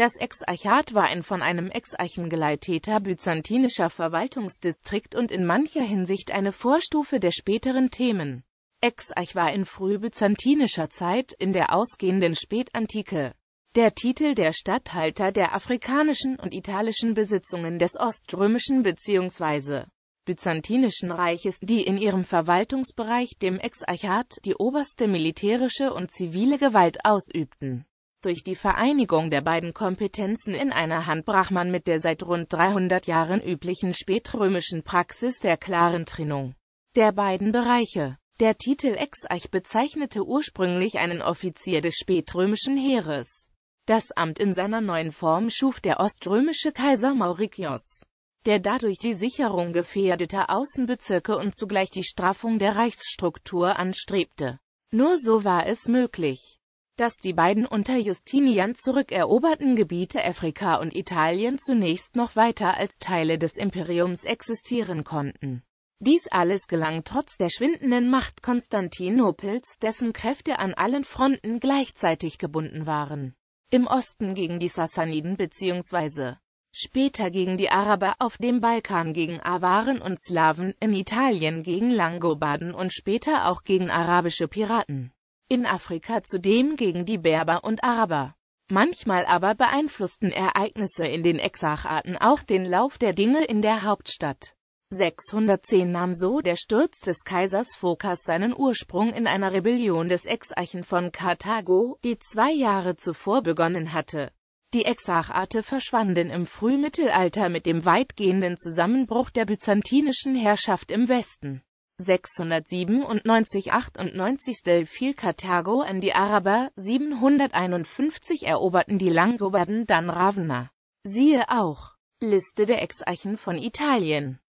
Das Exarchat war ein von einem Exarchengeleittäter byzantinischer Verwaltungsdistrikt und in mancher Hinsicht eine Vorstufe der späteren Themen. Exarch war in frühbyzantinischer Zeit, in der ausgehenden Spätantike, der Titel der Statthalter der afrikanischen und italischen Besitzungen des oströmischen bzw. byzantinischen Reiches, die in ihrem Verwaltungsbereich dem Exarchat die oberste militärische und zivile Gewalt ausübten. Durch die Vereinigung der beiden Kompetenzen in einer Hand brach man mit der seit rund 300 Jahren üblichen spätrömischen Praxis der klaren Trennung der beiden Bereiche. Der Titel Exarch bezeichnete ursprünglich einen Offizier des spätrömischen Heeres. Das Amt in seiner neuen Form schuf der oströmische Kaiser Mauricius, der dadurch die Sicherung gefährdeter Außenbezirke und zugleich die Straffung der Reichsstruktur anstrebte. Nur so war es möglich, dass die beiden unter Justinian zurückeroberten Gebiete Afrika und Italien zunächst noch weiter als Teile des Imperiums existieren konnten. Dies alles gelang trotz der schwindenden Macht Konstantinopels, dessen Kräfte an allen Fronten gleichzeitig gebunden waren. Im Osten gegen die Sassaniden bzw. später gegen die Araber, auf dem Balkan gegen Awaren und Slawen, in Italien gegen Langobarden und später auch gegen arabische Piraten in Afrika zudem gegen die Berber und Araber. Manchmal aber beeinflussten Ereignisse in den Exarcharten auch den Lauf der Dinge in der Hauptstadt. 610 nahm so der Sturz des Kaisers Phokas seinen Ursprung in einer Rebellion des Exarchen von Karthago, die zwei Jahre zuvor begonnen hatte. Die Exarchate verschwanden im Frühmittelalter mit dem weitgehenden Zusammenbruch der byzantinischen Herrschaft im Westen. 697 98 fiel Karthago an die Araber, 751 eroberten die Langobarden dann Ravenna. Siehe auch Liste der Exarchen von Italien